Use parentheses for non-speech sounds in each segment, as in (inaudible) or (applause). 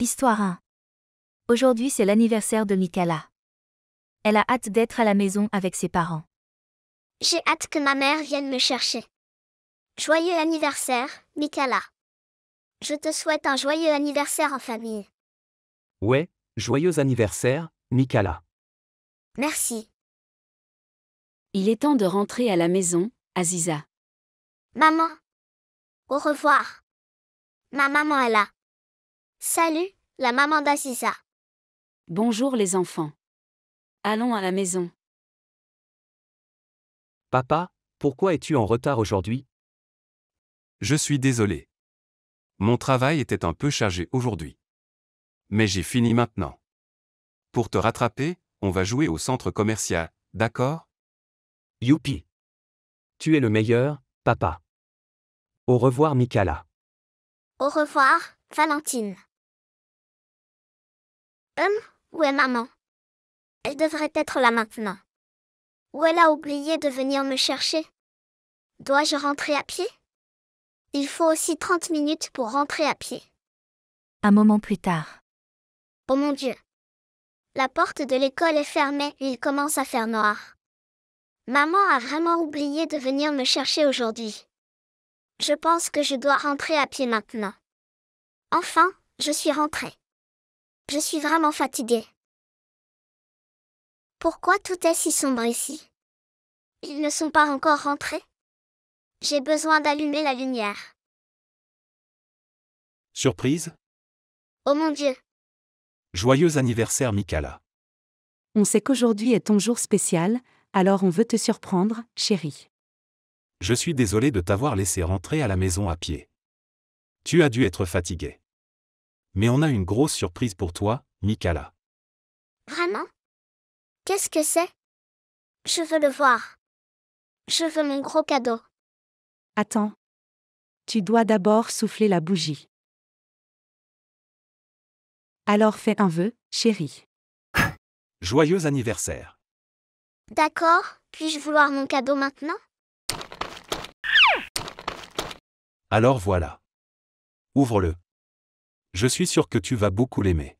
Histoire 1. Aujourd'hui c'est l'anniversaire de Mikala. Elle a hâte d'être à la maison avec ses parents. J'ai hâte que ma mère vienne me chercher. Joyeux anniversaire, Mikala. Je te souhaite un joyeux anniversaire en famille. Ouais, joyeux anniversaire, Mikala. Merci. Il est temps de rentrer à la maison, Aziza. Maman. Au revoir. Ma maman est là. Salut, la maman d'Assisa. Bonjour les enfants. Allons à la maison. Papa, pourquoi es-tu en retard aujourd'hui Je suis désolé. Mon travail était un peu chargé aujourd'hui. Mais j'ai fini maintenant. Pour te rattraper, on va jouer au centre commercial, d'accord Youpi Tu es le meilleur, papa. Au revoir, Mikala. Au revoir, Valentine. Hum, où est maman Elle devrait être là maintenant. Ou elle a oublié de venir me chercher Dois-je rentrer à pied Il faut aussi 30 minutes pour rentrer à pied. Un moment plus tard. Oh mon Dieu La porte de l'école est fermée et il commence à faire noir. Maman a vraiment oublié de venir me chercher aujourd'hui. Je pense que je dois rentrer à pied maintenant. Enfin, je suis rentrée. Je suis vraiment fatiguée. Pourquoi tout est si sombre ici Ils ne sont pas encore rentrés J'ai besoin d'allumer la lumière. Surprise Oh mon Dieu Joyeux anniversaire Mikala. On sait qu'aujourd'hui est ton jour spécial, alors on veut te surprendre, chérie. Je suis désolé de t'avoir laissé rentrer à la maison à pied. Tu as dû être fatiguée mais on a une grosse surprise pour toi, Mikala. Vraiment Qu'est-ce que c'est Je veux le voir. Je veux mon gros cadeau. Attends. Tu dois d'abord souffler la bougie. Alors fais un vœu, chérie. (laughs) Joyeux anniversaire. D'accord, puis-je vouloir mon cadeau maintenant Alors voilà. Ouvre-le. Je suis sûr que tu vas beaucoup l'aimer.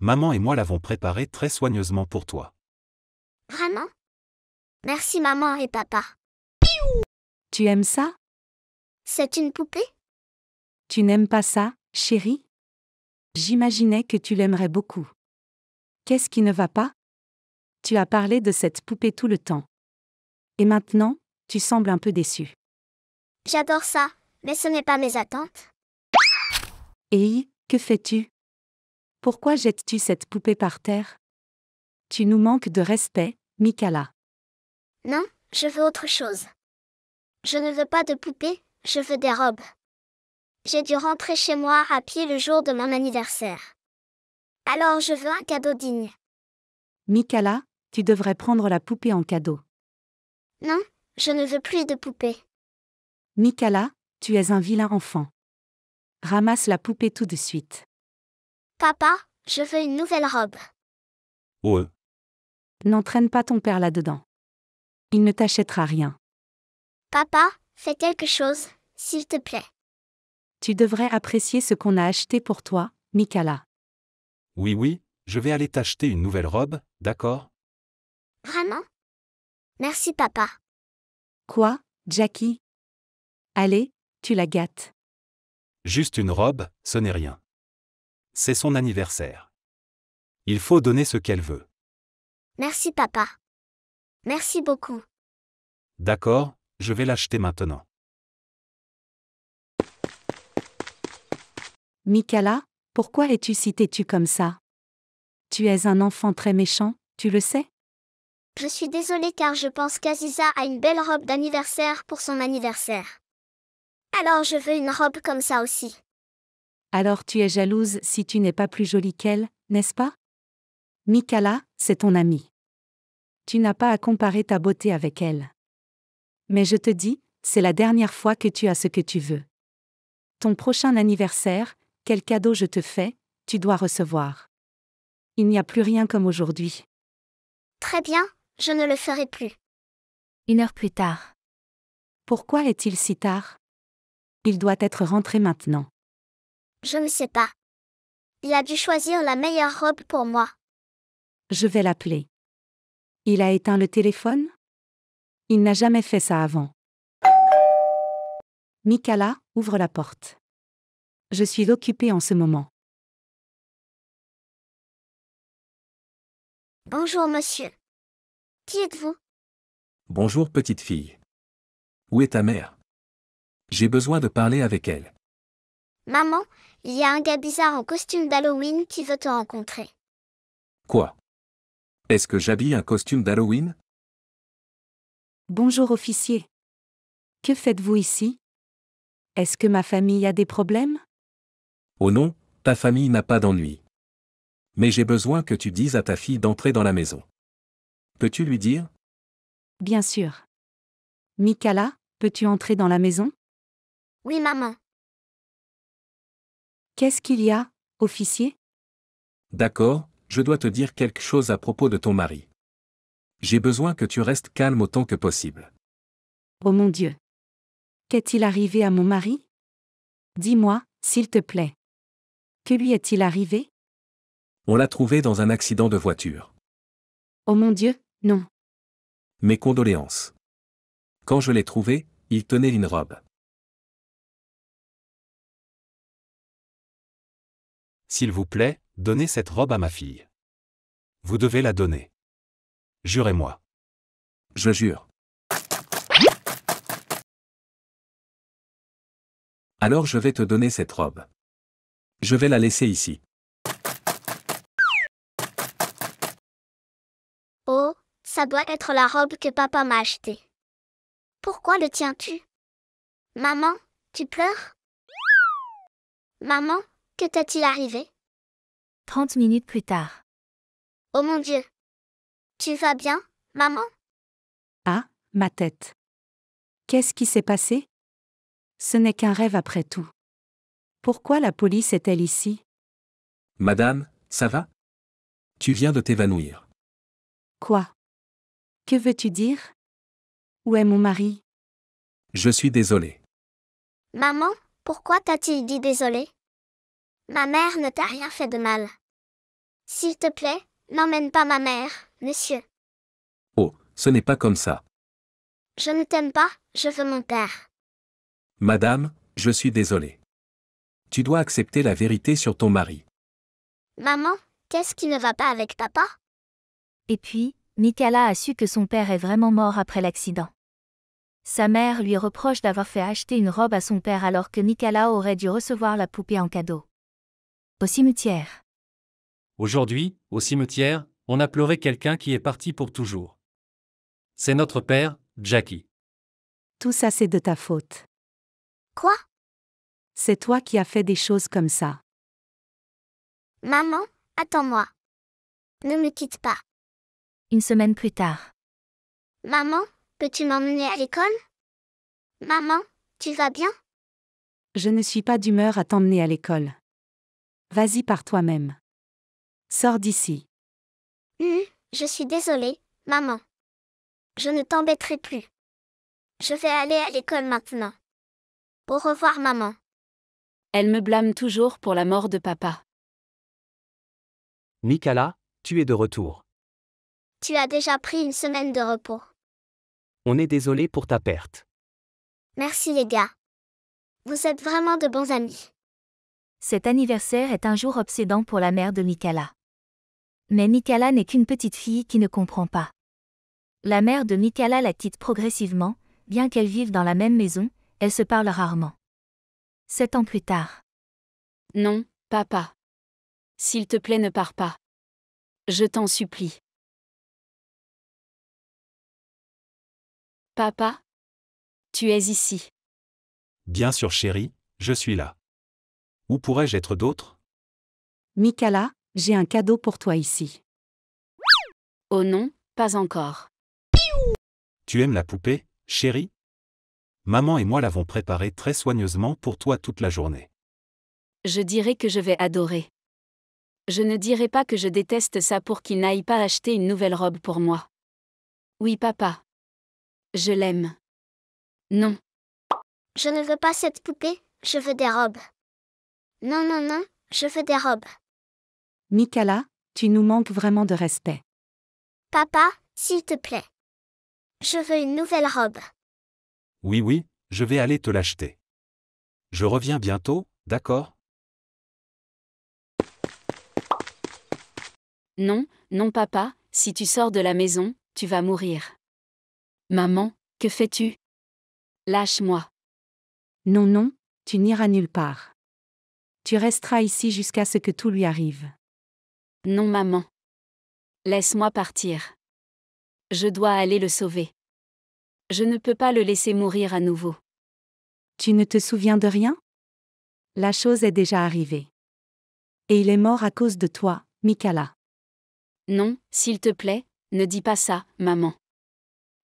Maman et moi l'avons préparé très soigneusement pour toi. Vraiment Merci maman et papa. Tu aimes ça C'est une poupée Tu n'aimes pas ça, chérie J'imaginais que tu l'aimerais beaucoup. Qu'est-ce qui ne va pas Tu as parlé de cette poupée tout le temps. Et maintenant, tu sembles un peu déçue. J'adore ça, mais ce n'est pas mes attentes que fais-tu Pourquoi jettes-tu cette poupée par terre Tu nous manques de respect, Mikala. Non, je veux autre chose. Je ne veux pas de poupée, je veux des robes. J'ai dû rentrer chez moi à pied le jour de mon anniversaire. Alors je veux un cadeau digne. Mikala, tu devrais prendre la poupée en cadeau. Non, je ne veux plus de poupée. Mikala, tu es un vilain enfant. Ramasse la poupée tout de suite. Papa, je veux une nouvelle robe. Ouais. N'entraîne pas ton père là-dedans. Il ne t'achètera rien. Papa, fais quelque chose, s'il te plaît. Tu devrais apprécier ce qu'on a acheté pour toi, Mikala. Oui, oui, je vais aller t'acheter une nouvelle robe, d'accord Vraiment Merci, papa. Quoi, Jackie Allez, tu la gâtes. Juste une robe, ce n'est rien. C'est son anniversaire. Il faut donner ce qu'elle veut. Merci papa. Merci beaucoup. D'accord, je vais l'acheter maintenant. Mikala, pourquoi es-tu si tu comme ça Tu es un enfant très méchant, tu le sais Je suis désolée car je pense qu'Aziza a une belle robe d'anniversaire pour son anniversaire. Alors je veux une robe comme ça aussi. Alors tu es jalouse si tu n'es pas plus jolie qu'elle, n'est-ce pas Mikala, c'est ton amie. Tu n'as pas à comparer ta beauté avec elle. Mais je te dis, c'est la dernière fois que tu as ce que tu veux. Ton prochain anniversaire, quel cadeau je te fais, tu dois recevoir. Il n'y a plus rien comme aujourd'hui. Très bien, je ne le ferai plus. Une heure plus tard. Pourquoi est-il si tard il doit être rentré maintenant. Je ne sais pas. Il a dû choisir la meilleure robe pour moi. Je vais l'appeler. Il a éteint le téléphone Il n'a jamais fait ça avant. Mikala, ouvre la porte. Je suis occupée en ce moment. Bonjour monsieur. Qui êtes-vous Bonjour petite fille. Où est ta mère j'ai besoin de parler avec elle. Maman, il y a un gars bizarre en costume d'Halloween qui veut te rencontrer. Quoi Est-ce que j'habille un costume d'Halloween Bonjour officier. Que faites-vous ici Est-ce que ma famille a des problèmes Oh non, ta famille n'a pas d'ennui. Mais j'ai besoin que tu dises à ta fille d'entrer dans la maison. Peux-tu lui dire Bien sûr. Mikala, peux-tu entrer dans la maison oui, maman. Qu'est-ce qu'il y a, officier D'accord, je dois te dire quelque chose à propos de ton mari. J'ai besoin que tu restes calme autant que possible. Oh mon Dieu. Qu'est-il arrivé à mon mari Dis-moi, s'il te plaît. Que lui est-il arrivé On l'a trouvé dans un accident de voiture. Oh mon Dieu, non. Mes condoléances. Quand je l'ai trouvé, il tenait une robe. S'il vous plaît, donnez cette robe à ma fille. Vous devez la donner. Jurez-moi. Je jure. Alors je vais te donner cette robe. Je vais la laisser ici. Oh, ça doit être la robe que papa m'a achetée. Pourquoi le tiens-tu Maman, tu pleures Maman, que t'a-t-il arrivé 30 minutes plus tard. Oh mon Dieu Tu vas bien, maman Ah, ma tête. Qu'est-ce qui s'est passé Ce n'est qu'un rêve après tout. Pourquoi la police est-elle ici Madame, ça va Tu viens de t'évanouir. Quoi Que veux-tu dire Où est mon mari Je suis désolé. Maman, pourquoi t'as-t-il dit désolé Ma mère ne t'a rien fait de mal. S'il te plaît, n'emmène pas ma mère, monsieur. Oh, ce n'est pas comme ça. Je ne t'aime pas, je veux mon père. Madame, je suis désolée. Tu dois accepter la vérité sur ton mari. Maman, qu'est-ce qui ne va pas avec papa Et puis, Mikala a su que son père est vraiment mort après l'accident. Sa mère lui reproche d'avoir fait acheter une robe à son père alors que Nicolas aurait dû recevoir la poupée en cadeau. Au cimetière. Aujourd'hui, au cimetière, on a pleuré quelqu'un qui est parti pour toujours. C'est notre père, Jackie. Tout ça c'est de ta faute. Quoi C'est toi qui as fait des choses comme ça. Maman, attends-moi. Ne me quitte pas. Une semaine plus tard. Maman, peux-tu m'emmener à l'école Maman, tu vas bien Je ne suis pas d'humeur à t'emmener à l'école. Vas-y par toi-même. Sors d'ici. Hmm, je suis désolée, maman. Je ne t'embêterai plus. Je vais aller à l'école maintenant. Au revoir, maman. Elle me blâme toujours pour la mort de papa. Mikala, tu es de retour. Tu as déjà pris une semaine de repos. On est désolé pour ta perte. Merci les gars. Vous êtes vraiment de bons amis. Cet anniversaire est un jour obsédant pour la mère de Mikala. Mais Mikala n'est qu'une petite fille qui ne comprend pas. La mère de Mikala la quitte progressivement, bien qu'elle vive dans la même maison, elle se parle rarement. Sept ans plus tard. Non, papa. S'il te plaît, ne pars pas. Je t'en supplie. Papa Tu es ici. Bien sûr, chérie, je suis là. Où pourrais-je être d'autre Mikala, j'ai un cadeau pour toi ici. Oh non, pas encore. Tu aimes la poupée, chérie Maman et moi l'avons préparée très soigneusement pour toi toute la journée. Je dirais que je vais adorer. Je ne dirai pas que je déteste ça pour qu'il n'aille pas acheter une nouvelle robe pour moi. Oui, papa. Je l'aime. Non. Je ne veux pas cette poupée, je veux des robes. Non, non, non, je veux des robes. Mikala, tu nous manques vraiment de respect. Papa, s'il te plaît. Je veux une nouvelle robe. Oui, oui, je vais aller te l'acheter. Je reviens bientôt, d'accord Non, non papa, si tu sors de la maison, tu vas mourir. Maman, que fais-tu Lâche-moi. Non, non, tu n'iras nulle part. Tu resteras ici jusqu'à ce que tout lui arrive. Non, maman. Laisse-moi partir. Je dois aller le sauver. Je ne peux pas le laisser mourir à nouveau. Tu ne te souviens de rien La chose est déjà arrivée. Et il est mort à cause de toi, Mikala. Non, s'il te plaît, ne dis pas ça, maman.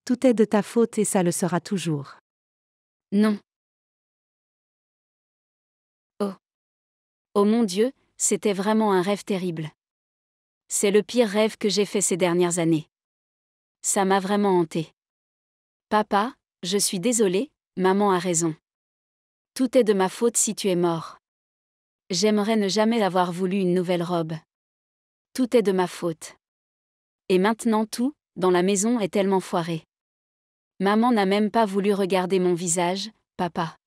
Tout est de ta faute et ça le sera toujours. Non, Oh mon Dieu, c'était vraiment un rêve terrible. C'est le pire rêve que j'ai fait ces dernières années. Ça m'a vraiment hanté. Papa, je suis désolée, maman a raison. Tout est de ma faute si tu es mort. J'aimerais ne jamais avoir voulu une nouvelle robe. Tout est de ma faute. Et maintenant tout, dans la maison, est tellement foiré. Maman n'a même pas voulu regarder mon visage, papa.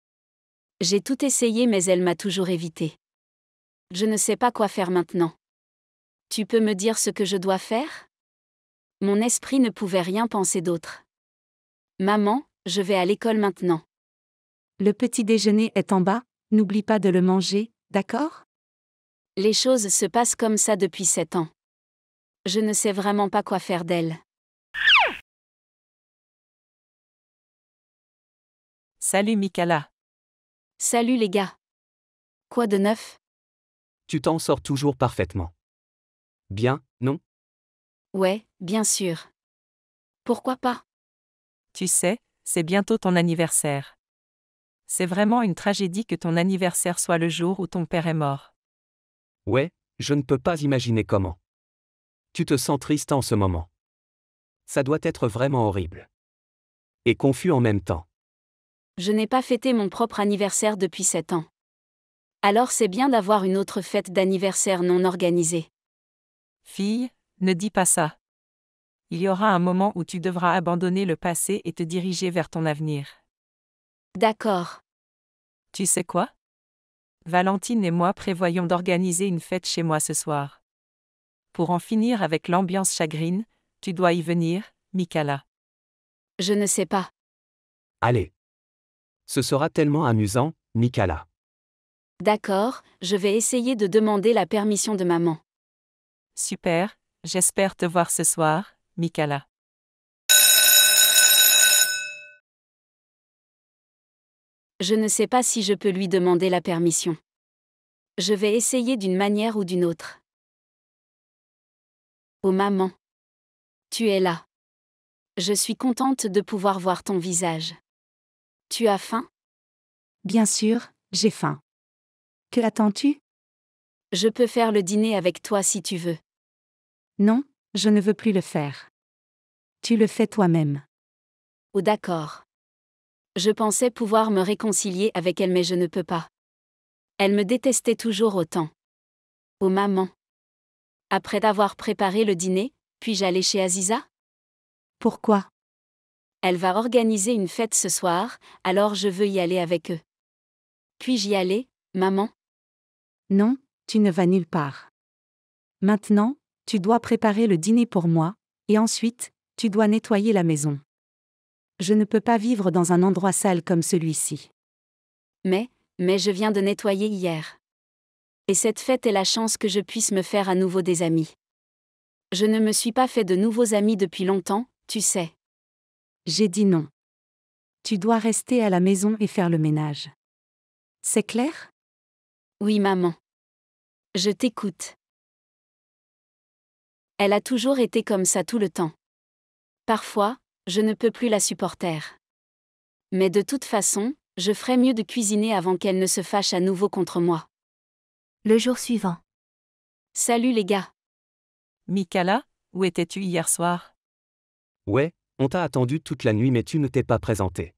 J'ai tout essayé mais elle m'a toujours évité. Je ne sais pas quoi faire maintenant. Tu peux me dire ce que je dois faire Mon esprit ne pouvait rien penser d'autre. Maman, je vais à l'école maintenant. Le petit déjeuner est en bas, n'oublie pas de le manger, d'accord Les choses se passent comme ça depuis sept ans. Je ne sais vraiment pas quoi faire d'elle. Salut Mikala. Salut les gars. Quoi de neuf tu t'en sors toujours parfaitement. Bien, non Ouais, bien sûr. Pourquoi pas Tu sais, c'est bientôt ton anniversaire. C'est vraiment une tragédie que ton anniversaire soit le jour où ton père est mort. Ouais, je ne peux pas imaginer comment. Tu te sens triste en ce moment. Ça doit être vraiment horrible. Et confus en même temps. Je n'ai pas fêté mon propre anniversaire depuis sept ans alors c'est bien d'avoir une autre fête d'anniversaire non organisée. Fille, ne dis pas ça. Il y aura un moment où tu devras abandonner le passé et te diriger vers ton avenir. D'accord. Tu sais quoi Valentine et moi prévoyons d'organiser une fête chez moi ce soir. Pour en finir avec l'ambiance chagrine, tu dois y venir, Mikala. Je ne sais pas. Allez. Ce sera tellement amusant, Mikala. D'accord, je vais essayer de demander la permission de maman. Super, j'espère te voir ce soir, Mikala. Je ne sais pas si je peux lui demander la permission. Je vais essayer d'une manière ou d'une autre. Oh maman. Tu es là. Je suis contente de pouvoir voir ton visage. Tu as faim Bien sûr, j'ai faim. Que attends-tu Je peux faire le dîner avec toi si tu veux. Non, je ne veux plus le faire. Tu le fais toi-même. Oh d'accord. Je pensais pouvoir me réconcilier avec elle mais je ne peux pas. Elle me détestait toujours autant. Oh maman. Après avoir préparé le dîner, puis-je aller chez Aziza Pourquoi Elle va organiser une fête ce soir, alors je veux y aller avec eux. Puis-je y aller, maman non, tu ne vas nulle part. Maintenant, tu dois préparer le dîner pour moi, et ensuite, tu dois nettoyer la maison. Je ne peux pas vivre dans un endroit sale comme celui-ci. Mais, mais je viens de nettoyer hier. Et cette fête est la chance que je puisse me faire à nouveau des amis. Je ne me suis pas fait de nouveaux amis depuis longtemps, tu sais. J'ai dit non. Tu dois rester à la maison et faire le ménage. C'est clair oui maman. Je t'écoute. Elle a toujours été comme ça tout le temps. Parfois, je ne peux plus la supporter. Mais de toute façon, je ferai mieux de cuisiner avant qu'elle ne se fâche à nouveau contre moi. Le jour suivant. Salut les gars. Mikala, où étais-tu hier soir Ouais, on t'a attendu toute la nuit mais tu ne t'es pas présenté.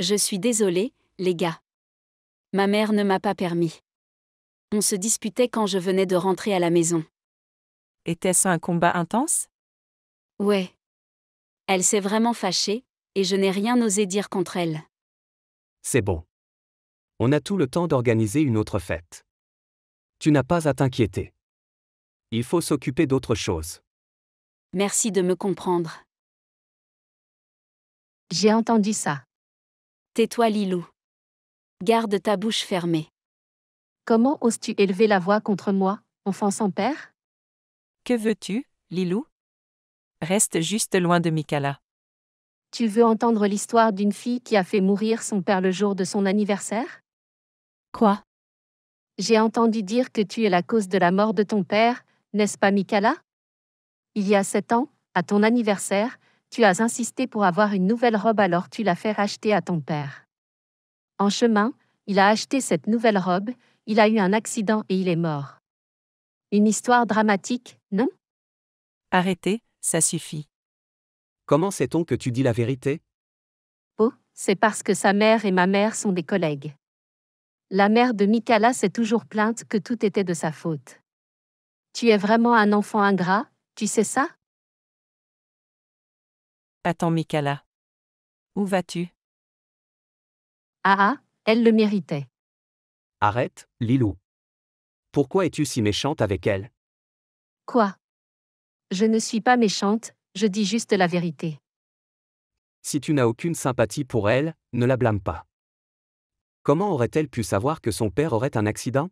Je suis désolée, les gars. Ma mère ne m'a pas permis. On se disputait quand je venais de rentrer à la maison. Était-ce un combat intense Ouais. Elle s'est vraiment fâchée, et je n'ai rien osé dire contre elle. C'est bon. On a tout le temps d'organiser une autre fête. Tu n'as pas à t'inquiéter. Il faut s'occuper d'autre chose. Merci de me comprendre. J'ai entendu ça. Tais-toi, Lilou. Garde ta bouche fermée. Comment oses-tu élever la voix contre moi, enfant sans père Que veux-tu, Lilou Reste juste loin de Mikala. Tu veux entendre l'histoire d'une fille qui a fait mourir son père le jour de son anniversaire Quoi J'ai entendu dire que tu es la cause de la mort de ton père, n'est-ce pas Mikala Il y a sept ans, à ton anniversaire, tu as insisté pour avoir une nouvelle robe alors tu l'as fait racheter à ton père. En chemin, il a acheté cette nouvelle robe, il a eu un accident et il est mort. Une histoire dramatique, non Arrêtez, ça suffit. Comment sait-on que tu dis la vérité Oh, c'est parce que sa mère et ma mère sont des collègues. La mère de Mikala s'est toujours plainte que tout était de sa faute. Tu es vraiment un enfant ingrat, tu sais ça Attends, Mikala. Où vas-tu Ah ah, elle le méritait. Arrête, Lilou. Pourquoi es-tu si méchante avec elle Quoi Je ne suis pas méchante, je dis juste la vérité. Si tu n'as aucune sympathie pour elle, ne la blâme pas. Comment aurait-elle pu savoir que son père aurait un accident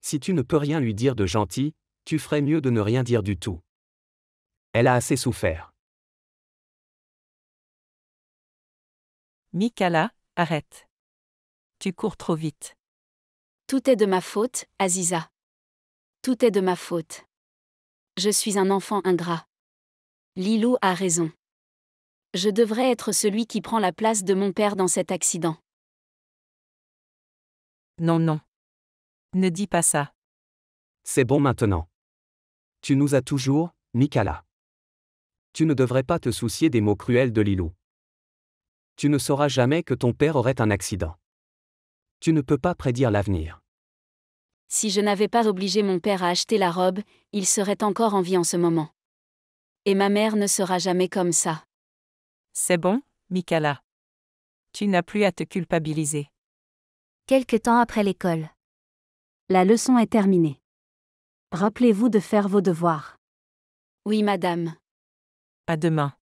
Si tu ne peux rien lui dire de gentil, tu ferais mieux de ne rien dire du tout. Elle a assez souffert. Mikala, arrête. Tu cours trop vite. Tout est de ma faute, Aziza. Tout est de ma faute. Je suis un enfant ingrat. Lilou a raison. Je devrais être celui qui prend la place de mon père dans cet accident. Non, non. Ne dis pas ça. C'est bon maintenant. Tu nous as toujours, Mikala. Tu ne devrais pas te soucier des mots cruels de Lilou. Tu ne sauras jamais que ton père aurait un accident. Tu ne peux pas prédire l'avenir. Si je n'avais pas obligé mon père à acheter la robe, il serait encore en vie en ce moment. Et ma mère ne sera jamais comme ça. C'est bon, Mikala. Tu n'as plus à te culpabiliser. Quelque temps après l'école. La leçon est terminée. Rappelez-vous de faire vos devoirs. Oui, madame. À demain.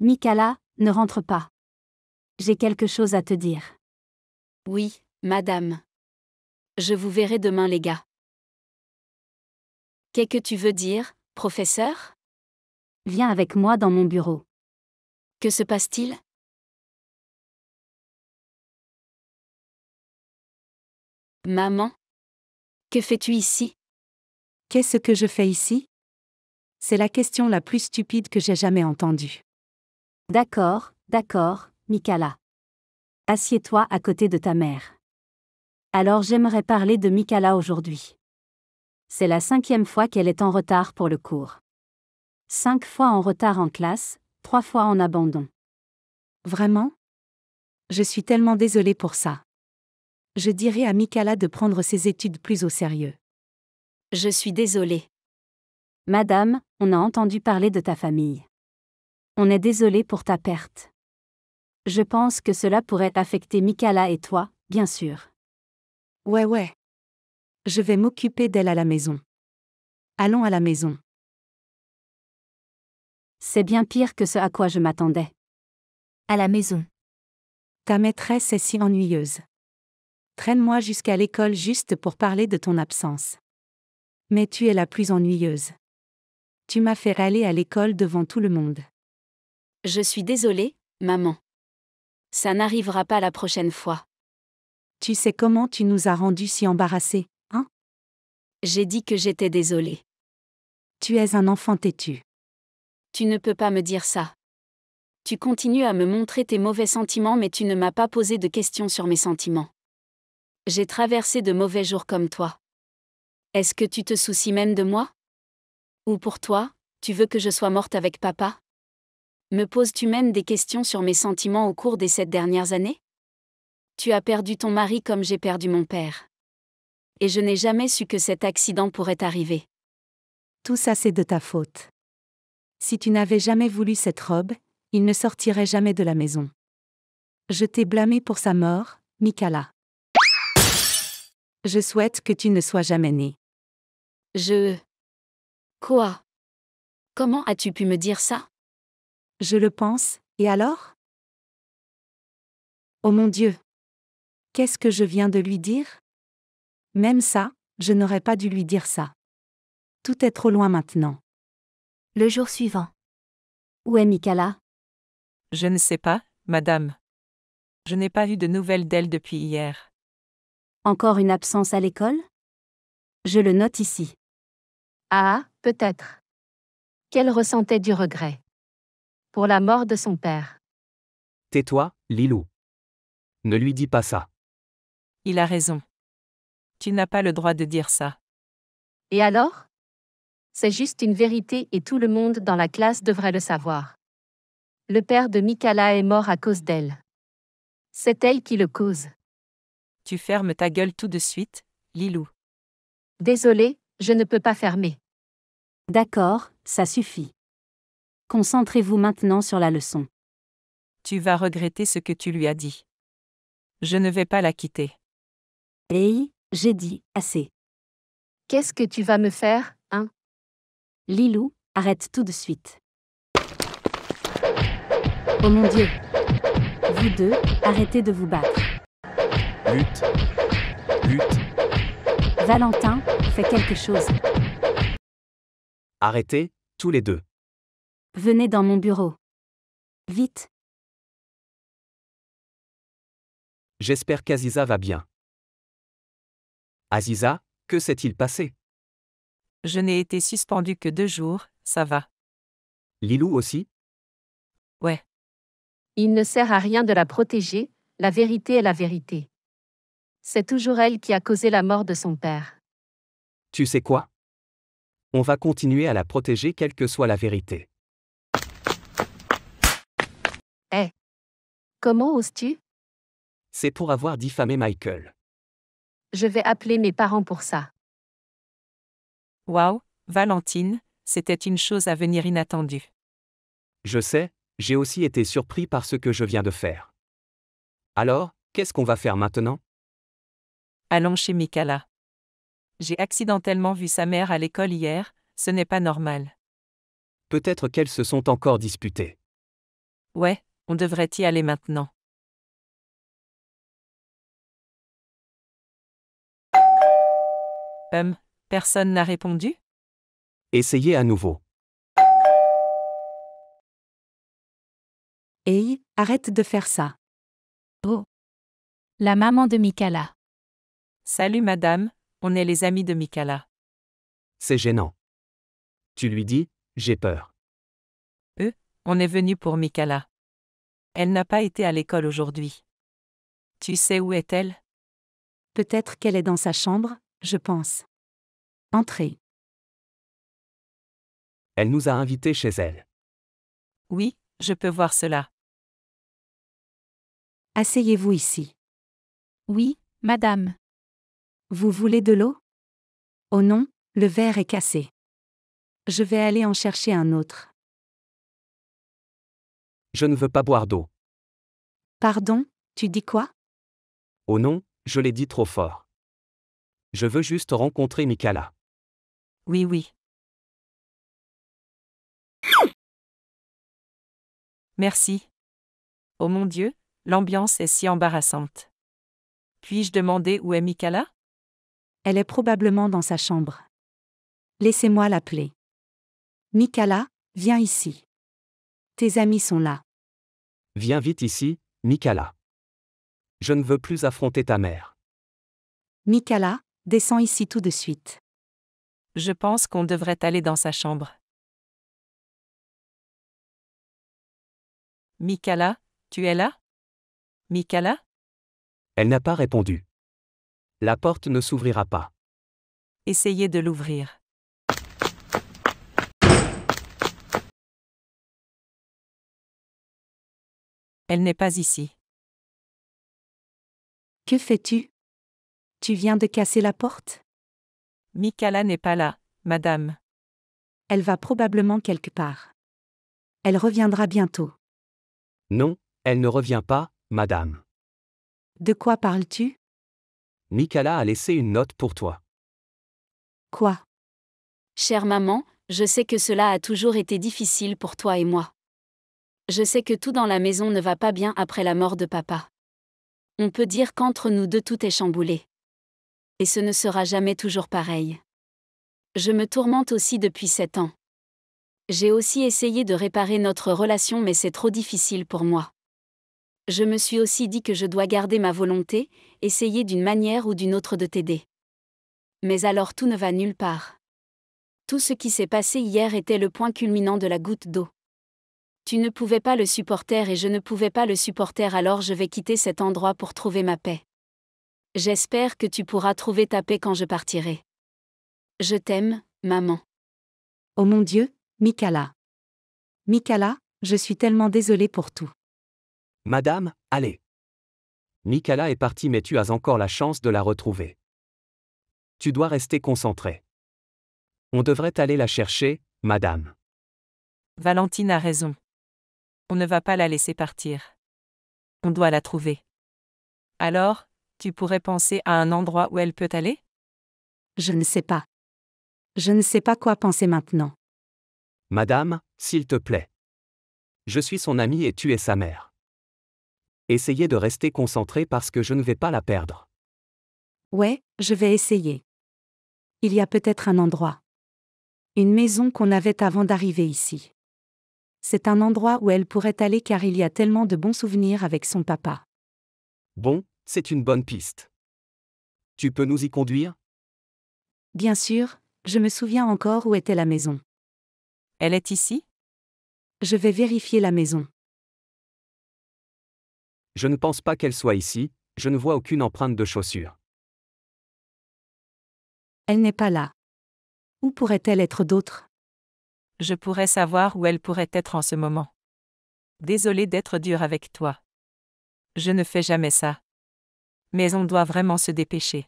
Mikala, ne rentre pas. J'ai quelque chose à te dire. Oui, madame. Je vous verrai demain, les gars. Qu'est-ce que tu veux dire, professeur Viens avec moi dans mon bureau. Que se passe-t-il Maman Que fais-tu ici Qu'est-ce que je fais ici C'est la question la plus stupide que j'ai jamais entendue. D'accord, d'accord, Mikala. Assieds-toi à côté de ta mère. Alors j'aimerais parler de Mikala aujourd'hui. C'est la cinquième fois qu'elle est en retard pour le cours. Cinq fois en retard en classe, trois fois en abandon. Vraiment Je suis tellement désolée pour ça. Je dirai à Mikala de prendre ses études plus au sérieux. Je suis désolée. Madame, on a entendu parler de ta famille. On est désolé pour ta perte. Je pense que cela pourrait affecter Mikala et toi, bien sûr. Ouais, ouais. Je vais m'occuper d'elle à la maison. Allons à la maison. C'est bien pire que ce à quoi je m'attendais. À la maison. Ta maîtresse est si ennuyeuse. Traîne-moi jusqu'à l'école juste pour parler de ton absence. Mais tu es la plus ennuyeuse. Tu m'as fait râler à l'école devant tout le monde. Je suis désolée, maman. Ça n'arrivera pas la prochaine fois. Tu sais comment tu nous as rendus si embarrassés, hein J'ai dit que j'étais désolée. Tu es un enfant têtu. Tu ne peux pas me dire ça. Tu continues à me montrer tes mauvais sentiments mais tu ne m'as pas posé de questions sur mes sentiments. J'ai traversé de mauvais jours comme toi. Est-ce que tu te soucies même de moi Ou pour toi, tu veux que je sois morte avec papa me poses-tu même des questions sur mes sentiments au cours des sept dernières années Tu as perdu ton mari comme j'ai perdu mon père. Et je n'ai jamais su que cet accident pourrait arriver. Tout ça c'est de ta faute. Si tu n'avais jamais voulu cette robe, il ne sortirait jamais de la maison. Je t'ai blâmé pour sa mort, Mikala. Je souhaite que tu ne sois jamais née. Je... Quoi Comment as-tu pu me dire ça je le pense, et alors Oh mon Dieu Qu'est-ce que je viens de lui dire Même ça, je n'aurais pas dû lui dire ça. Tout est trop loin maintenant. Le jour suivant. Où est Mikala Je ne sais pas, madame. Je n'ai pas eu de nouvelles d'elle depuis hier. Encore une absence à l'école Je le note ici. Ah, peut-être. Qu'elle ressentait du regret pour la mort de son père. Tais-toi, Lilou. Ne lui dis pas ça. Il a raison. Tu n'as pas le droit de dire ça. Et alors C'est juste une vérité et tout le monde dans la classe devrait le savoir. Le père de Mikala est mort à cause d'elle. C'est elle qui le cause. Tu fermes ta gueule tout de suite, Lilou. Désolé, je ne peux pas fermer. D'accord, ça suffit. Concentrez-vous maintenant sur la leçon. Tu vas regretter ce que tu lui as dit. Je ne vais pas la quitter. Hey, j'ai dit, assez. Qu'est-ce que tu vas me faire, hein Lilou, arrête tout de suite. Oh mon Dieu Vous deux, arrêtez de vous battre. Lutte Lutte Valentin, fais quelque chose. Arrêtez, tous les deux. Venez dans mon bureau. Vite. J'espère qu'Aziza va bien. Aziza, que s'est-il passé Je n'ai été suspendue que deux jours, ça va. Lilou aussi Ouais. Il ne sert à rien de la protéger, la vérité est la vérité. C'est toujours elle qui a causé la mort de son père. Tu sais quoi On va continuer à la protéger quelle que soit la vérité. Eh, comment oses-tu C'est pour avoir diffamé Michael. Je vais appeler mes parents pour ça. Waouh, Valentine, c'était une chose à venir inattendue. Je sais, j'ai aussi été surpris par ce que je viens de faire. Alors, qu'est-ce qu'on va faire maintenant Allons chez Mikala. J'ai accidentellement vu sa mère à l'école hier, ce n'est pas normal. Peut-être qu'elles se sont encore disputées. Ouais, on devrait y aller maintenant. Hum, personne n'a répondu Essayez à nouveau. Hey, arrête de faire ça. Oh. La maman de Mikala. Salut madame, on est les amis de Mikala. C'est gênant. Tu lui dis, j'ai peur. Euh, on est venu pour Mikala. Elle n'a pas été à l'école aujourd'hui. Tu sais où est-elle Peut-être qu'elle est dans sa chambre, je pense. Entrez. Elle nous a invités chez elle. Oui, je peux voir cela. Asseyez-vous ici. Oui, madame. Vous voulez de l'eau Oh non, le verre est cassé. Je vais aller en chercher un autre. Je ne veux pas boire d'eau. Pardon, tu dis quoi Oh non, je l'ai dit trop fort. Je veux juste rencontrer Mikala. Oui, oui. Merci. Oh mon Dieu, l'ambiance est si embarrassante. Puis-je demander où est Mikala Elle est probablement dans sa chambre. Laissez-moi l'appeler. Mikala, viens ici. Tes amis sont là. Viens vite ici, Mikala. Je ne veux plus affronter ta mère. Mikala, descends ici tout de suite. Je pense qu'on devrait aller dans sa chambre. Mikala, tu es là Mikala Elle n'a pas répondu. La porte ne s'ouvrira pas. Essayez de l'ouvrir. Elle n'est pas ici. Que fais-tu Tu viens de casser la porte Mikala n'est pas là, madame. Elle va probablement quelque part. Elle reviendra bientôt. Non, elle ne revient pas, madame. De quoi parles-tu Mikala a laissé une note pour toi. Quoi Chère maman, je sais que cela a toujours été difficile pour toi et moi. Je sais que tout dans la maison ne va pas bien après la mort de papa. On peut dire qu'entre nous deux tout est chamboulé. Et ce ne sera jamais toujours pareil. Je me tourmente aussi depuis sept ans. J'ai aussi essayé de réparer notre relation mais c'est trop difficile pour moi. Je me suis aussi dit que je dois garder ma volonté, essayer d'une manière ou d'une autre de t'aider. Mais alors tout ne va nulle part. Tout ce qui s'est passé hier était le point culminant de la goutte d'eau. Tu ne pouvais pas le supporter et je ne pouvais pas le supporter alors je vais quitter cet endroit pour trouver ma paix. J'espère que tu pourras trouver ta paix quand je partirai. Je t'aime, maman. Oh mon Dieu, Mikala. Mikala, je suis tellement désolée pour tout. Madame, allez. Mikala est partie mais tu as encore la chance de la retrouver. Tu dois rester concentrée. On devrait aller la chercher, madame. Valentine a raison. On ne va pas la laisser partir. On doit la trouver. Alors, tu pourrais penser à un endroit où elle peut aller Je ne sais pas. Je ne sais pas quoi penser maintenant. Madame, s'il te plaît. Je suis son ami et tu es sa mère. Essayez de rester concentré parce que je ne vais pas la perdre. Ouais, je vais essayer. Il y a peut-être un endroit. Une maison qu'on avait avant d'arriver ici. C'est un endroit où elle pourrait aller car il y a tellement de bons souvenirs avec son papa. Bon, c'est une bonne piste. Tu peux nous y conduire Bien sûr, je me souviens encore où était la maison. Elle est ici Je vais vérifier la maison. Je ne pense pas qu'elle soit ici, je ne vois aucune empreinte de chaussure. Elle n'est pas là. Où pourrait-elle être d'autre je pourrais savoir où elle pourrait être en ce moment. Désolée d'être dure avec toi. Je ne fais jamais ça. Mais on doit vraiment se dépêcher.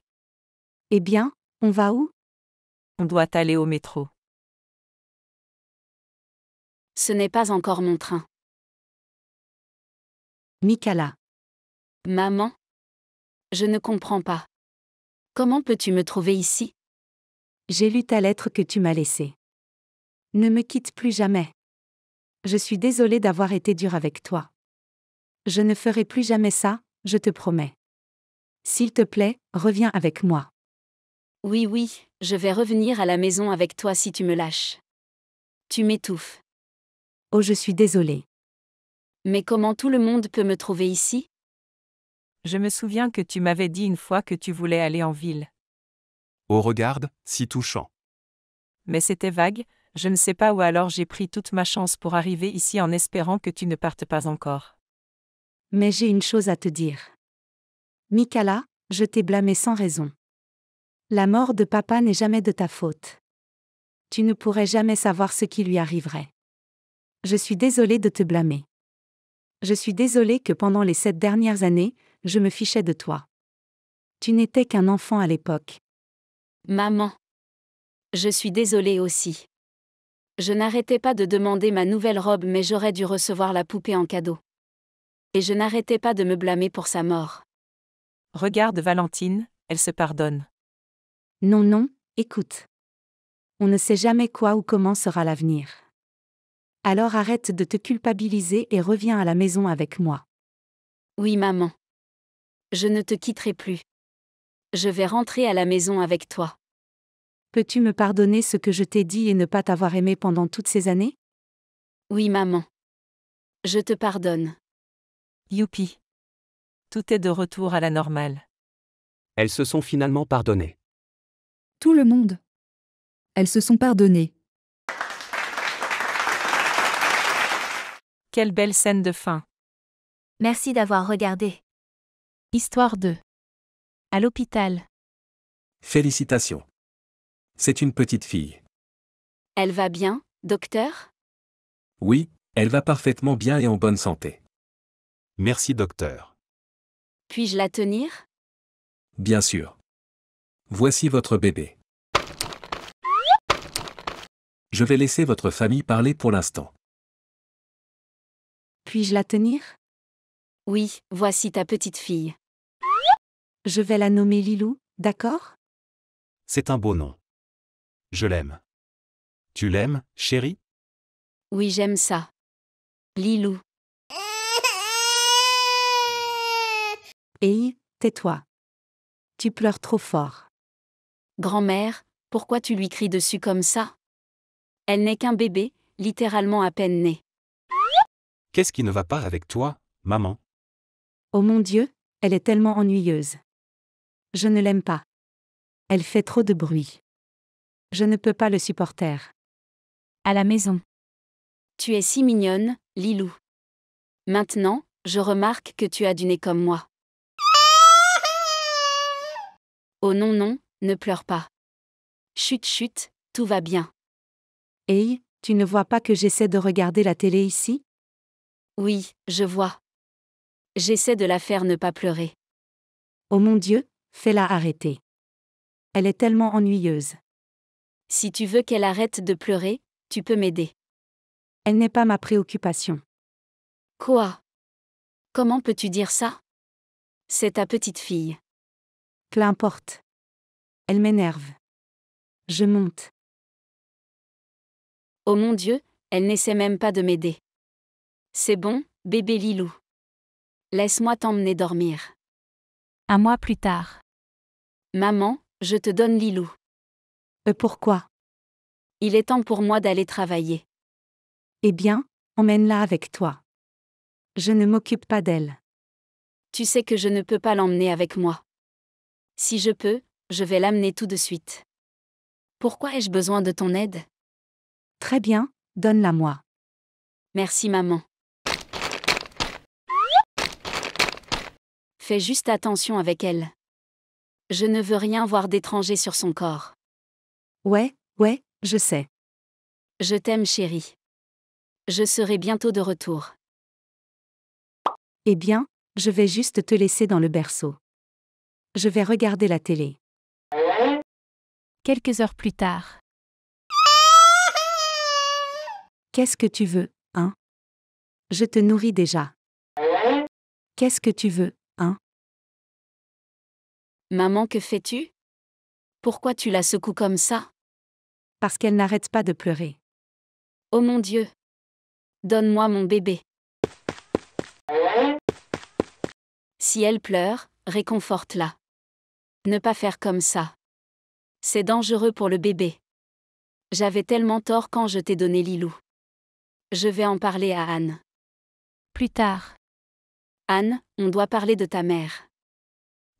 Eh bien, on va où On doit aller au métro. Ce n'est pas encore mon train. Mikala. Maman Je ne comprends pas. Comment peux-tu me trouver ici J'ai lu ta lettre que tu m'as laissée. Ne me quitte plus jamais. Je suis désolée d'avoir été dure avec toi. Je ne ferai plus jamais ça, je te promets. S'il te plaît, reviens avec moi. Oui, oui, je vais revenir à la maison avec toi si tu me lâches. Tu m'étouffes. Oh, je suis désolée. Mais comment tout le monde peut me trouver ici Je me souviens que tu m'avais dit une fois que tu voulais aller en ville. Oh, regarde, si touchant. Mais c'était vague, je ne sais pas où alors j'ai pris toute ma chance pour arriver ici en espérant que tu ne partes pas encore. Mais j'ai une chose à te dire. Mikala, je t'ai blâmé sans raison. La mort de papa n'est jamais de ta faute. Tu ne pourrais jamais savoir ce qui lui arriverait. Je suis désolée de te blâmer. Je suis désolée que pendant les sept dernières années, je me fichais de toi. Tu n'étais qu'un enfant à l'époque. Maman. Je suis désolée aussi. Je n'arrêtais pas de demander ma nouvelle robe mais j'aurais dû recevoir la poupée en cadeau. Et je n'arrêtais pas de me blâmer pour sa mort. Regarde Valentine, elle se pardonne. Non, non, écoute. On ne sait jamais quoi ou comment sera l'avenir. Alors arrête de te culpabiliser et reviens à la maison avec moi. Oui, maman. Je ne te quitterai plus. Je vais rentrer à la maison avec toi. Peux-tu me pardonner ce que je t'ai dit et ne pas t'avoir aimé pendant toutes ces années Oui, maman. Je te pardonne. Youpi. Tout est de retour à la normale. Elles se sont finalement pardonnées. Tout le monde. Elles se sont pardonnées. Quelle belle scène de fin. Merci d'avoir regardé. Histoire 2. À l'hôpital. Félicitations. C'est une petite fille. Elle va bien, docteur Oui, elle va parfaitement bien et en bonne santé. Merci, docteur. Puis-je la tenir Bien sûr. Voici votre bébé. Je vais laisser votre famille parler pour l'instant. Puis-je la tenir Oui, voici ta petite fille. Je vais la nommer Lilou, d'accord C'est un beau nom. Je l'aime. Tu l'aimes, chérie Oui, j'aime ça. Lilou. Hey, tais-toi. Tu pleures trop fort. Grand-mère, pourquoi tu lui cries dessus comme ça Elle n'est qu'un bébé, littéralement à peine né. Qu'est-ce qui ne va pas avec toi, maman Oh mon Dieu, elle est tellement ennuyeuse. Je ne l'aime pas. Elle fait trop de bruit. Je ne peux pas le supporter. À la maison. Tu es si mignonne, Lilou. Maintenant, je remarque que tu as du nez comme moi. Oh non, non, ne pleure pas. Chut, chut, tout va bien. Hey, tu ne vois pas que j'essaie de regarder la télé ici Oui, je vois. J'essaie de la faire ne pas pleurer. Oh mon Dieu, fais-la arrêter. Elle est tellement ennuyeuse. Si tu veux qu'elle arrête de pleurer, tu peux m'aider. Elle n'est pas ma préoccupation. Quoi Comment peux-tu dire ça C'est ta petite fille. importe. Elle m'énerve. Je monte. Oh mon Dieu, elle n'essaie même pas de m'aider. C'est bon, bébé Lilou. Laisse-moi t'emmener dormir. Un mois plus tard. Maman, je te donne Lilou. Euh, pourquoi Il est temps pour moi d'aller travailler. Eh bien, emmène-la avec toi. Je ne m'occupe pas d'elle. Tu sais que je ne peux pas l'emmener avec moi. Si je peux, je vais l'amener tout de suite. Pourquoi ai-je besoin de ton aide Très bien, donne-la-moi. Merci maman. Fais juste attention avec elle. Je ne veux rien voir d'étranger sur son corps. Ouais, ouais, je sais. Je t'aime chérie. Je serai bientôt de retour. Eh bien, je vais juste te laisser dans le berceau. Je vais regarder la télé. Quelques heures plus tard. Qu'est-ce que tu veux, hein Je te nourris déjà. Qu'est-ce que tu veux, hein Maman, que fais-tu Pourquoi tu la secoues comme ça parce qu'elle n'arrête pas de pleurer. Oh mon Dieu Donne-moi mon bébé. Si elle pleure, réconforte-la. Ne pas faire comme ça. C'est dangereux pour le bébé. J'avais tellement tort quand je t'ai donné Lilou. Je vais en parler à Anne. Plus tard. Anne, on doit parler de ta mère.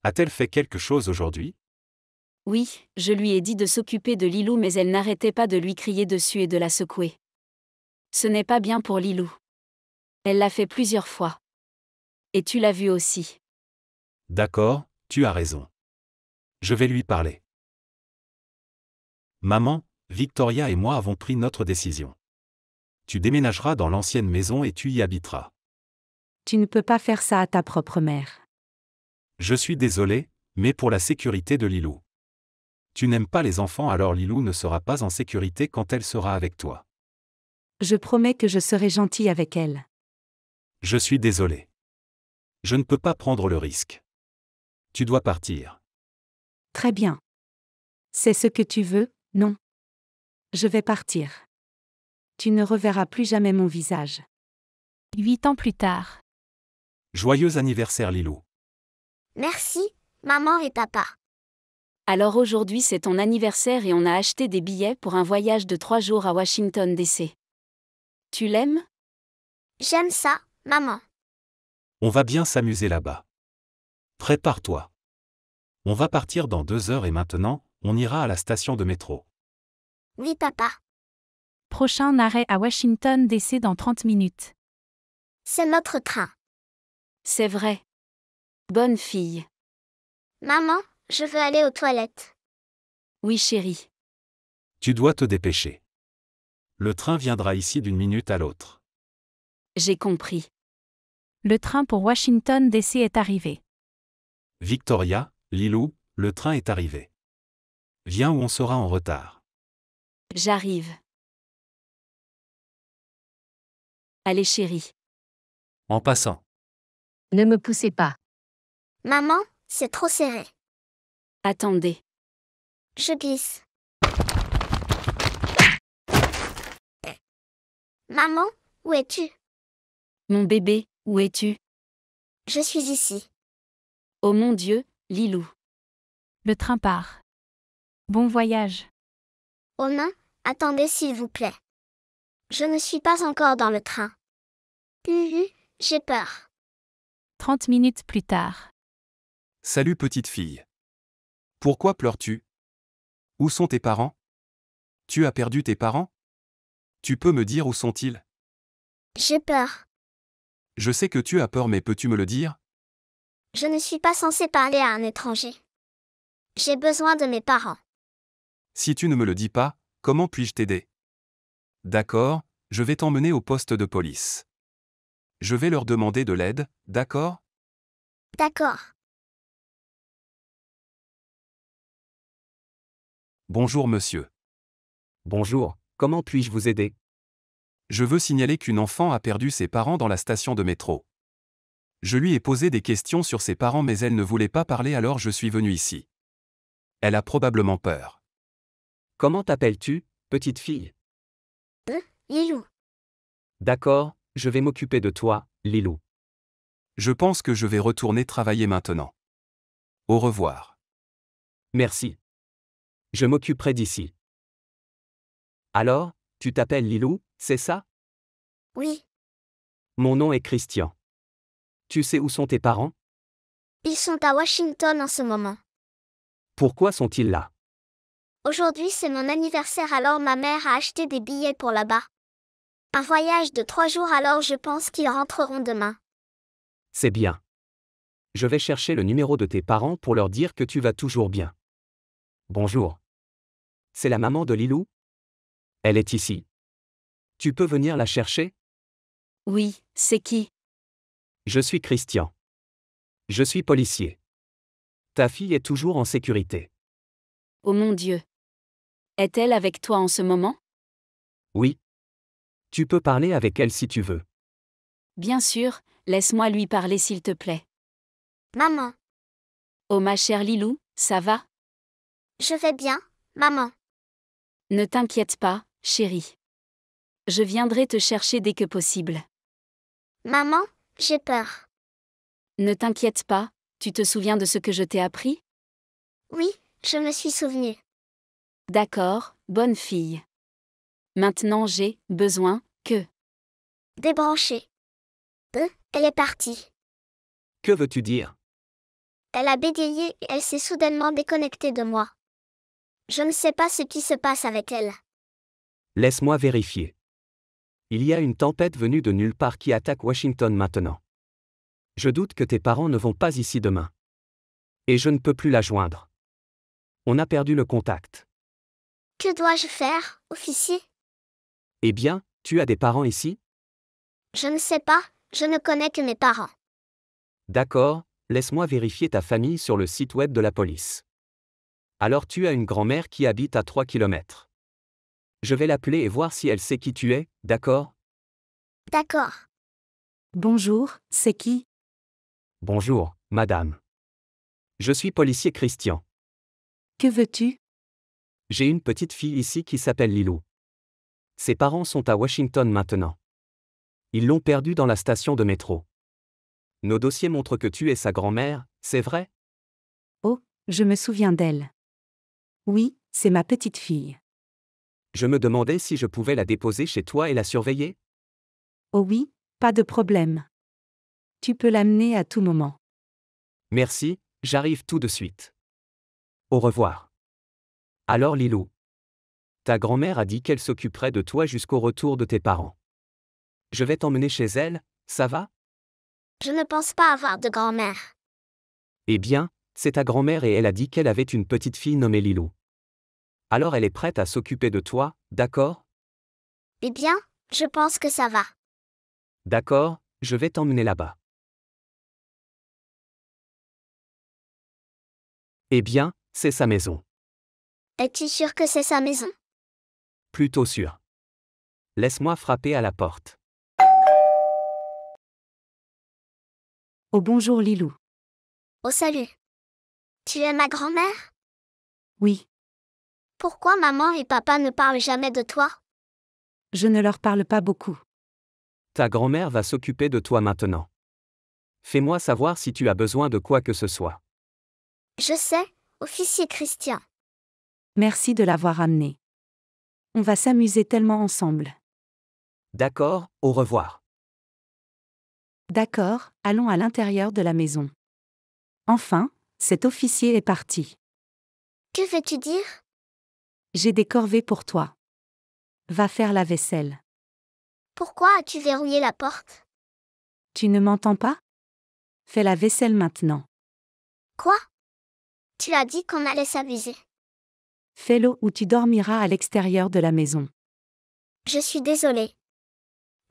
A-t-elle fait quelque chose aujourd'hui oui, je lui ai dit de s'occuper de Lilou mais elle n'arrêtait pas de lui crier dessus et de la secouer. Ce n'est pas bien pour Lilou. Elle l'a fait plusieurs fois. Et tu l'as vu aussi. D'accord, tu as raison. Je vais lui parler. Maman, Victoria et moi avons pris notre décision. Tu déménageras dans l'ancienne maison et tu y habiteras. Tu ne peux pas faire ça à ta propre mère. Je suis désolé, mais pour la sécurité de Lilou. Tu n'aimes pas les enfants alors Lilou ne sera pas en sécurité quand elle sera avec toi. Je promets que je serai gentille avec elle. Je suis désolé. Je ne peux pas prendre le risque. Tu dois partir. Très bien. C'est ce que tu veux, non Je vais partir. Tu ne reverras plus jamais mon visage. Huit ans plus tard. Joyeux anniversaire Lilou. Merci, maman et papa. Alors aujourd'hui c'est ton anniversaire et on a acheté des billets pour un voyage de trois jours à Washington DC. Tu l'aimes J'aime ça, maman. On va bien s'amuser là-bas. Prépare-toi. On va partir dans deux heures et maintenant, on ira à la station de métro. Oui, papa. Prochain arrêt à Washington DC dans 30 minutes. C'est notre train. C'est vrai. Bonne fille. Maman, je veux aller aux toilettes. Oui, chérie. Tu dois te dépêcher. Le train viendra ici d'une minute à l'autre. J'ai compris. Le train pour Washington DC est arrivé. Victoria, Lilou, le train est arrivé. Viens ou on sera en retard. J'arrive. Allez chérie. En passant. Ne me poussez pas. Maman, c'est trop serré. Attendez. Je glisse. Maman, où es-tu Mon bébé, où es-tu Je suis ici. Oh mon Dieu, Lilou. Le train part. Bon voyage. Oh non, attendez s'il vous plaît. Je ne suis pas encore dans le train. Hum, hum, j'ai peur. Trente minutes plus tard. Salut petite fille. Pourquoi pleures-tu Où sont tes parents Tu as perdu tes parents Tu peux me dire où sont-ils J'ai peur. Je sais que tu as peur, mais peux-tu me le dire Je ne suis pas censée parler à un étranger. J'ai besoin de mes parents. Si tu ne me le dis pas, comment puis-je t'aider D'accord, je vais t'emmener au poste de police. Je vais leur demander de l'aide, d'accord D'accord. Bonjour monsieur. Bonjour, comment puis-je vous aider Je veux signaler qu'une enfant a perdu ses parents dans la station de métro. Je lui ai posé des questions sur ses parents mais elle ne voulait pas parler alors je suis venu ici. Elle a probablement peur. Comment t'appelles-tu, petite fille euh, Lilou. D'accord, je vais m'occuper de toi, Lilou. Je pense que je vais retourner travailler maintenant. Au revoir. Merci. Je m'occuperai d'ici. Alors, tu t'appelles Lilou, c'est ça Oui. Mon nom est Christian. Tu sais où sont tes parents Ils sont à Washington en ce moment. Pourquoi sont-ils là Aujourd'hui c'est mon anniversaire alors ma mère a acheté des billets pour là-bas. Un voyage de trois jours alors je pense qu'ils rentreront demain. C'est bien. Je vais chercher le numéro de tes parents pour leur dire que tu vas toujours bien. Bonjour. C'est la maman de Lilou Elle est ici. Tu peux venir la chercher Oui, c'est qui Je suis Christian. Je suis policier. Ta fille est toujours en sécurité. Oh mon Dieu. Est-elle avec toi en ce moment Oui. Tu peux parler avec elle si tu veux. Bien sûr, laisse-moi lui parler s'il te plaît. Maman. Oh ma chère Lilou, ça va Je vais bien, maman. Ne t'inquiète pas, chérie. Je viendrai te chercher dès que possible. Maman, j'ai peur. Ne t'inquiète pas, tu te souviens de ce que je t'ai appris Oui, je me suis souvenu. »« D'accord, bonne fille. Maintenant j'ai besoin que... Débrancher. Euh, elle est partie. Que veux-tu dire Elle a bégayé et elle s'est soudainement déconnectée de moi. Je ne sais pas ce qui se passe avec elle. Laisse-moi vérifier. Il y a une tempête venue de nulle part qui attaque Washington maintenant. Je doute que tes parents ne vont pas ici demain. Et je ne peux plus la joindre. On a perdu le contact. Que dois-je faire, officier Eh bien, tu as des parents ici Je ne sais pas, je ne connais que mes parents. D'accord, laisse-moi vérifier ta famille sur le site web de la police. Alors tu as une grand-mère qui habite à 3 km. Je vais l'appeler et voir si elle sait qui tu es, d'accord D'accord. Bonjour, c'est qui Bonjour, madame. Je suis policier Christian. Que veux-tu J'ai une petite fille ici qui s'appelle Lilou. Ses parents sont à Washington maintenant. Ils l'ont perdue dans la station de métro. Nos dossiers montrent que tu es sa grand-mère, c'est vrai Oh, je me souviens d'elle. Oui, c'est ma petite fille. Je me demandais si je pouvais la déposer chez toi et la surveiller. Oh oui, pas de problème. Tu peux l'amener à tout moment. Merci, j'arrive tout de suite. Au revoir. Alors Lilou. Ta grand-mère a dit qu'elle s'occuperait de toi jusqu'au retour de tes parents. Je vais t'emmener chez elle, ça va Je ne pense pas avoir de grand-mère. Eh bien, c'est ta grand-mère et elle a dit qu'elle avait une petite fille nommée Lilou. Alors elle est prête à s'occuper de toi, d'accord Eh bien, je pense que ça va. D'accord, je vais t'emmener là-bas. Eh bien, c'est sa maison. Es-tu sûr que c'est sa maison Plutôt sûr. Laisse-moi frapper à la porte. Au oh, bonjour Lilou. Au oh, salut. Tu es ma grand-mère Oui. Pourquoi maman et papa ne parlent jamais de toi Je ne leur parle pas beaucoup. Ta grand-mère va s'occuper de toi maintenant. Fais-moi savoir si tu as besoin de quoi que ce soit. Je sais, officier Christian. Merci de l'avoir amené. On va s'amuser tellement ensemble. D'accord, au revoir. D'accord, allons à l'intérieur de la maison. Enfin, cet officier est parti. Que veux-tu dire J'ai des corvées pour toi. Va faire la vaisselle. Pourquoi as-tu verrouillé la porte Tu ne m'entends pas Fais la vaisselle maintenant. Quoi Tu as dit qu'on allait s'abuser. Fais-le ou tu dormiras à l'extérieur de la maison. Je suis désolée.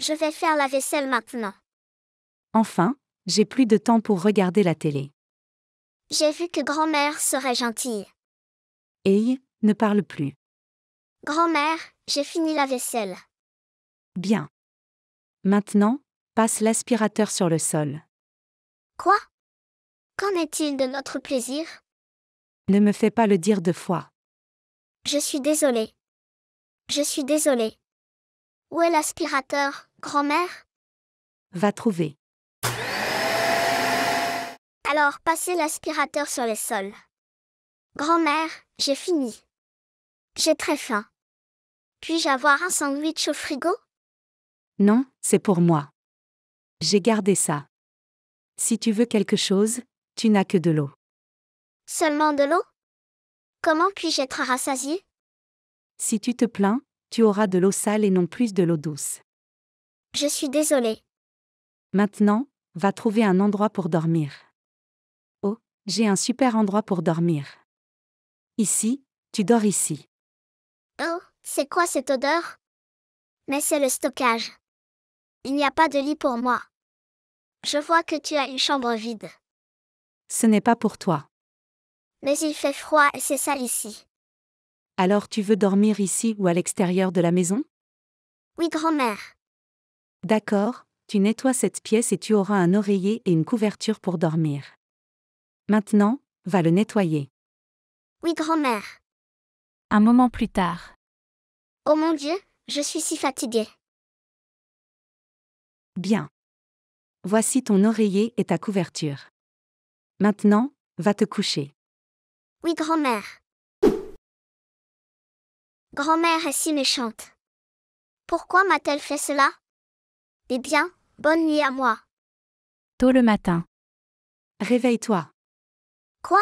Je vais faire la vaisselle maintenant. Enfin, j'ai plus de temps pour regarder la télé. J'ai vu que grand-mère serait gentille. Hey, ne parle plus. Grand-mère, j'ai fini la vaisselle. Bien. Maintenant, passe l'aspirateur sur le sol. Quoi Qu'en est-il de notre plaisir Ne me fais pas le dire deux fois. Je suis désolée. Je suis désolée. Où est l'aspirateur, grand-mère Va trouver. Alors passez l'aspirateur sur les sols. Grand-mère, j'ai fini. J'ai très faim. Puis-je avoir un sandwich au frigo Non, c'est pour moi. J'ai gardé ça. Si tu veux quelque chose, tu n'as que de l'eau. Seulement de l'eau Comment puis-je être rassasié Si tu te plains, tu auras de l'eau sale et non plus de l'eau douce. Je suis désolée. Maintenant, va trouver un endroit pour dormir. J'ai un super endroit pour dormir. Ici, tu dors ici. Oh, c'est quoi cette odeur Mais c'est le stockage. Il n'y a pas de lit pour moi. Je vois que tu as une chambre vide. Ce n'est pas pour toi. Mais il fait froid et c'est sale ici. Alors tu veux dormir ici ou à l'extérieur de la maison Oui, grand-mère. D'accord, tu nettoies cette pièce et tu auras un oreiller et une couverture pour dormir. Maintenant, va le nettoyer. Oui, grand-mère. Un moment plus tard. Oh mon Dieu, je suis si fatiguée. Bien. Voici ton oreiller et ta couverture. Maintenant, va te coucher. Oui, grand-mère. Grand-mère est si méchante. Pourquoi m'a-t-elle fait cela Eh bien, bonne nuit à moi. Tôt le matin. Réveille-toi. Quoi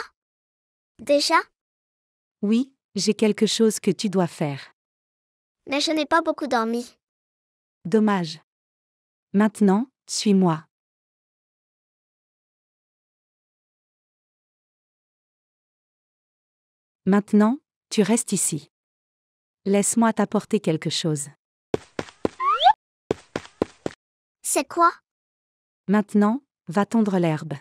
Déjà Oui, j'ai quelque chose que tu dois faire. Mais je n'ai pas beaucoup dormi. Dommage. Maintenant, suis-moi. Maintenant, tu restes ici. Laisse-moi t'apporter quelque chose. C'est quoi Maintenant, va tondre l'herbe.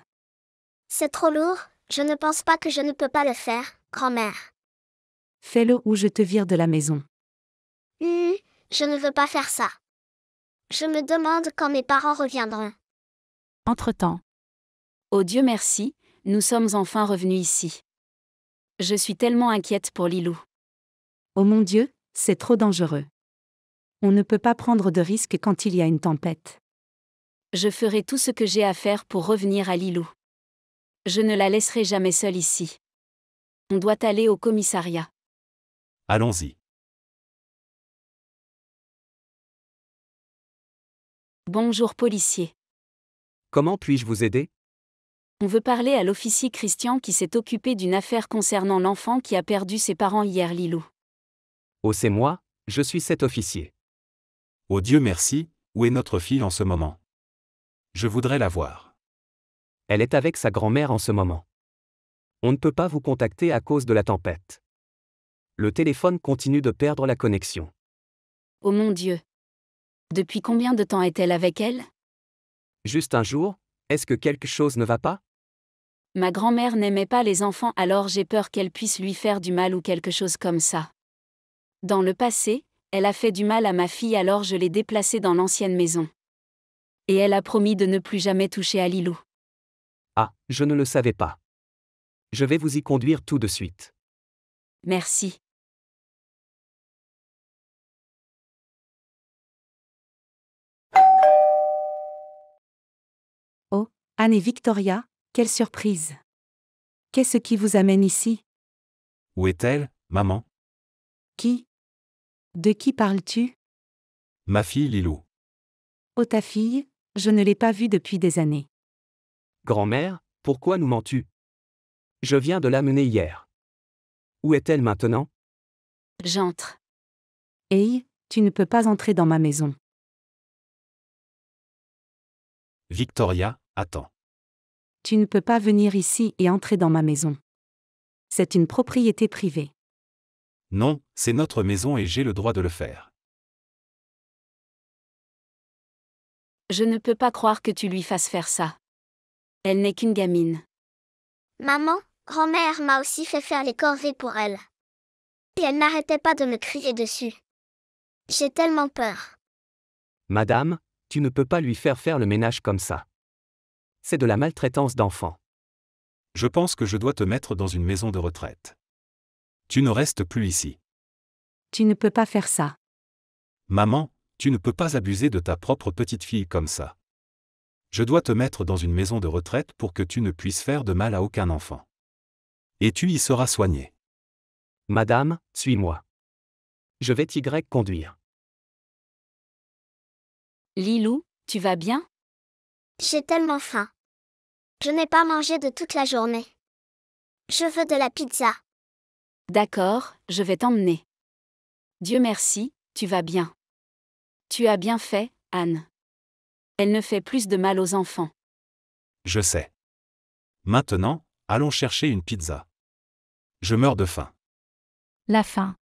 C'est trop lourd. Je ne pense pas que je ne peux pas le faire, grand-mère. Fais-le ou je te vire de la maison. Hum, je ne veux pas faire ça. Je me demande quand mes parents reviendront. Entre-temps. Oh Dieu merci, nous sommes enfin revenus ici. Je suis tellement inquiète pour Lilou. Oh mon Dieu, c'est trop dangereux. On ne peut pas prendre de risques quand il y a une tempête. Je ferai tout ce que j'ai à faire pour revenir à Lilou. Je ne la laisserai jamais seule ici. On doit aller au commissariat. Allons-y. Bonjour policier. Comment puis-je vous aider On veut parler à l'officier Christian qui s'est occupé d'une affaire concernant l'enfant qui a perdu ses parents hier Lilou. Oh c'est moi, je suis cet officier. Oh Dieu merci, où est notre fille en ce moment Je voudrais la voir. Elle est avec sa grand-mère en ce moment. On ne peut pas vous contacter à cause de la tempête. Le téléphone continue de perdre la connexion. Oh mon Dieu. Depuis combien de temps est-elle avec elle Juste un jour, est-ce que quelque chose ne va pas Ma grand-mère n'aimait pas les enfants alors j'ai peur qu'elle puisse lui faire du mal ou quelque chose comme ça. Dans le passé, elle a fait du mal à ma fille alors je l'ai déplacée dans l'ancienne maison. Et elle a promis de ne plus jamais toucher à Lilou. Ah, je ne le savais pas. Je vais vous y conduire tout de suite. Merci. Oh, Anne et Victoria, quelle surprise. Qu'est-ce qui vous amène ici Où est-elle, maman Qui De qui parles-tu Ma fille Lilou. Oh ta fille, je ne l'ai pas vue depuis des années. Grand-mère, pourquoi nous mens-tu Je viens de l'amener hier. Où est-elle maintenant J'entre. Hey, tu ne peux pas entrer dans ma maison. Victoria, attends. Tu ne peux pas venir ici et entrer dans ma maison. C'est une propriété privée. Non, c'est notre maison et j'ai le droit de le faire. Je ne peux pas croire que tu lui fasses faire ça. Elle n'est qu'une gamine. Maman, grand-mère m'a aussi fait faire les corvées pour elle. Et elle n'arrêtait pas de me crier dessus. J'ai tellement peur. Madame, tu ne peux pas lui faire faire le ménage comme ça. C'est de la maltraitance d'enfant. Je pense que je dois te mettre dans une maison de retraite. Tu ne restes plus ici. Tu ne peux pas faire ça. Maman, tu ne peux pas abuser de ta propre petite fille comme ça. Je dois te mettre dans une maison de retraite pour que tu ne puisses faire de mal à aucun enfant. Et tu y seras soigné. Madame, suis-moi. Je vais t'y conduire. Lilou, tu vas bien J'ai tellement faim. Je n'ai pas mangé de toute la journée. Je veux de la pizza. D'accord, je vais t'emmener. Dieu merci, tu vas bien. Tu as bien fait, Anne. Elle ne fait plus de mal aux enfants. Je sais. Maintenant, allons chercher une pizza. Je meurs de faim. La faim.